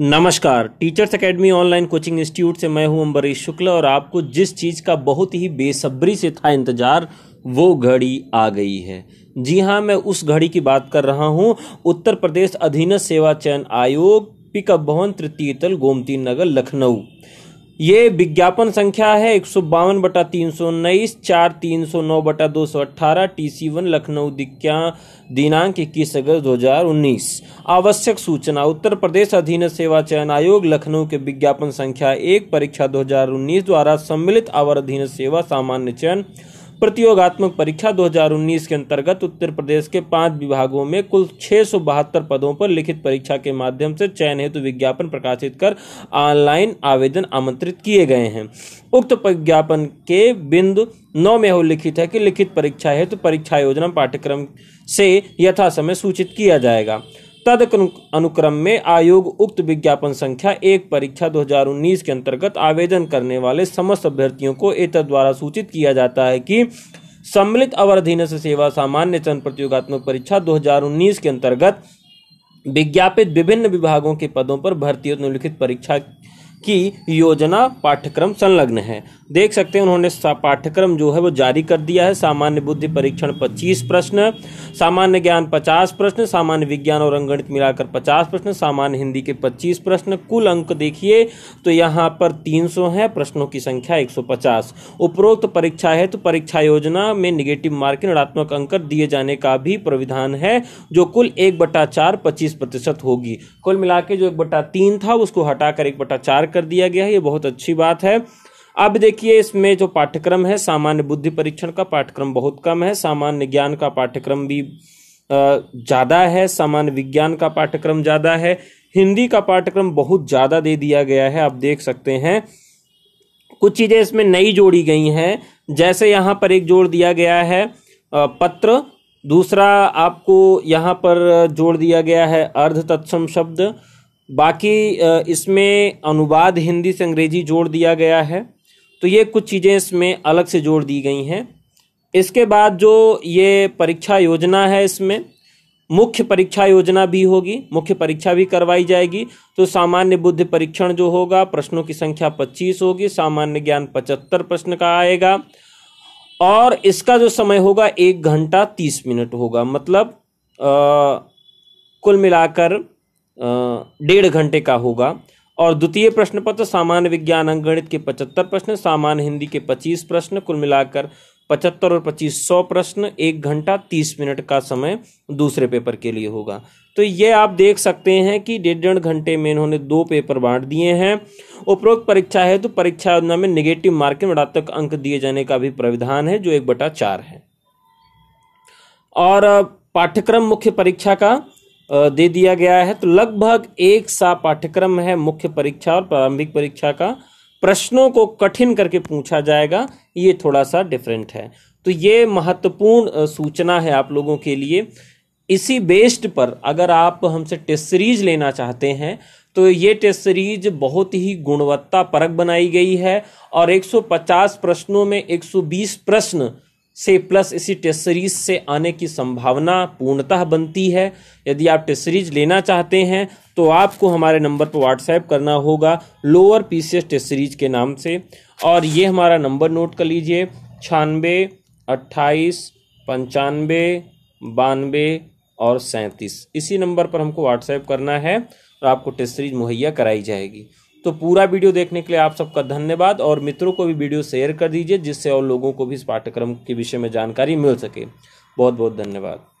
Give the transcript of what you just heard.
नमस्कार teachers academy online coaching institute से मैं हूं अम्बरीश शुक्ला और आपको जिस चीज़ का बहुत ही बेसब्री से था इंतज़ार वो घड़ी आ गई है जी हां मैं उस घड़ी की बात कर रहा हूं उत्तर प्रदेश अधीनस्थ सेवा चयन आयोग पिकअप भवन तृतीय तल गोमती नगर लखनऊ ये विज्ञापन संख्या है एक सौ बावन बटा तीन सौ उन्नीस चार तीन सौ नौ बटा दो सौ अट्ठारह टी सी वन लखनऊ दिनांक इक्कीस अगस्त दो हजार उन्नीस आवश्यक सूचना उत्तर प्रदेश अधीन सेवा चयन आयोग लखनऊ के विज्ञापन संख्या एक परीक्षा दो हजार उन्नीस द्वारा सम्मिलित आवर अधीन सेवा सामान्य चयन प्रतियोगात्मक परीक्षा 2019 के अंतर्गत उत्तर प्रदेश के पांच विभागों में कुल छह पदों पर लिखित परीक्षा के माध्यम से चयन हेतु विज्ञापन प्रकाशित कर ऑनलाइन आवेदन आमंत्रित किए गए हैं उक्त विज्ञापन के बिंदु नौ में उल्लिखित है कि लिखित परीक्षा हेतु परीक्षा योजना पाठ्यक्रम से यथासमय सूचित किया जाएगा तद अनुक्रम में आयोग उक्त विज्ञापन संख्या एक परीक्षा 2019 के अंतर्गत आवेदन करने वाले समस्त अभ्यर्थियों को एतद द्वारा सूचित किया जाता है कि सम्मिलित अवराधीन से सेवा सामान्य चयन प्रतियोगात्मक परीक्षा 2019 के अंतर्गत विज्ञापित विभिन्न विभागों के पदों पर भर्ती निम्नलिखित परीक्षा की योजना पाठ्यक्रम संलग्न है देख सकते हैं उन्होंने पाठ्यक्रम जो है वो जारी कर दिया है सामान्य बुद्धि परीक्षण 25 प्रश्न सामान्य ज्ञान 50 प्रश्न सामान्य विज्ञान और अंगणित मिलाकर 50 प्रश्न सामान्य हिंदी के 25 प्रश्न कुल अंक देखिए तो यहाँ पर 300 है प्रश्नों की संख्या 150 उपरोक्त परीक्षा है तो परीक्षा योजना में निगेटिव मार्क ऋणात्मक अंक दिए जाने का भी प्रविधान है जो कुल एक बटा चार पच्चीस प्रतिशत होगी कुल मिला जो एक बटा तीन था उसको हटाकर एक बटा चार कर दिया गया है ये बहुत अच्छी बात है अब देखिए इसमें जो पाठ्यक्रम है सामान्य बुद्धि परीक्षण का पाठ्यक्रम बहुत कम है सामान्य ज्ञान का पाठ्यक्रम भी ज़्यादा है सामान्य विज्ञान का पाठ्यक्रम ज़्यादा है हिंदी का पाठ्यक्रम बहुत ज़्यादा दे दिया गया है आप देख सकते हैं कुछ चीज़ें इसमें नई जोड़ी गई हैं जैसे यहाँ पर एक जोड़ दिया गया है पत्र दूसरा आपको यहाँ पर जोड़ दिया गया है अर्ध तत्सम शब्द बाकी इसमें अनुवाद हिंदी से अंग्रेजी जोड़ दिया गया है तो ये कुछ चीज़ें इसमें अलग से जोड़ दी गई हैं इसके बाद जो ये परीक्षा योजना है इसमें मुख्य परीक्षा योजना भी होगी मुख्य परीक्षा भी करवाई जाएगी तो सामान्य बुद्धि परीक्षण जो होगा प्रश्नों की संख्या पच्चीस होगी सामान्य ज्ञान पचहत्तर प्रश्न का आएगा और इसका जो समय होगा एक घंटा तीस मिनट होगा मतलब आ, कुल मिलाकर डेढ़ घंटे का होगा और द्वितीय प्रश्न पत्र सामान्य विज्ञान अंक गणित के पचहत्तर प्रश्न सामान्य हिंदी के पच्चीस प्रश्न कुल मिलाकर पचहत्तर और पच्चीस सौ प्रश्न एक घंटा तीस मिनट का समय दूसरे पेपर के लिए होगा तो ये आप देख सकते हैं कि डेढ़ डेढ़ घंटे में इन्होंने दो पेपर बांट दिए हैं उपरोक्त परीक्षा है तो परीक्षा योजना में निगेटिव मार्किंग ऋणात्मक अंक दिए जाने का भी प्राविधान है जो एक बटा चार है और पाठ्यक्रम मुख्य परीक्षा का दे दिया गया है तो लगभग एक सा पाठ्यक्रम है मुख्य परीक्षा और प्रारंभिक परीक्षा का प्रश्नों को कठिन करके पूछा जाएगा ये थोड़ा सा डिफरेंट है तो ये महत्वपूर्ण सूचना है आप लोगों के लिए इसी बेस्ड पर अगर आप हमसे टेस्ट सीरीज लेना चाहते हैं तो ये टेस्ट सीरीज बहुत ही गुणवत्ता परक बनाई गई है और 150 प्रश्नों में 120 प्रश्न से प्लस इसी टेस्ट सीरीज से आने की संभावना पूर्णतः बनती है यदि आप टेस्ट सीरीज लेना चाहते हैं तो आपको हमारे नंबर पर व्हाट्सएप करना होगा lower P C S test series के नाम से और ये हमारा नंबर नोट कर लीजिए छानबे अट्ठाईस पंचानवे बानवे और सैंतीस इसी नंबर पर हमको व्हाट्सएप करना है और आपको टेस्ट सीरीज मुहैया कराई जाएगी तो पूरा वीडियो देखने के लिए आप सबका धन्यवाद और मित्रों को भी वीडियो शेयर कर दीजिए जिससे और लोगों को भी इस पाठ्यक्रम के विषय में जानकारी मिल सके बहुत बहुत धन्यवाद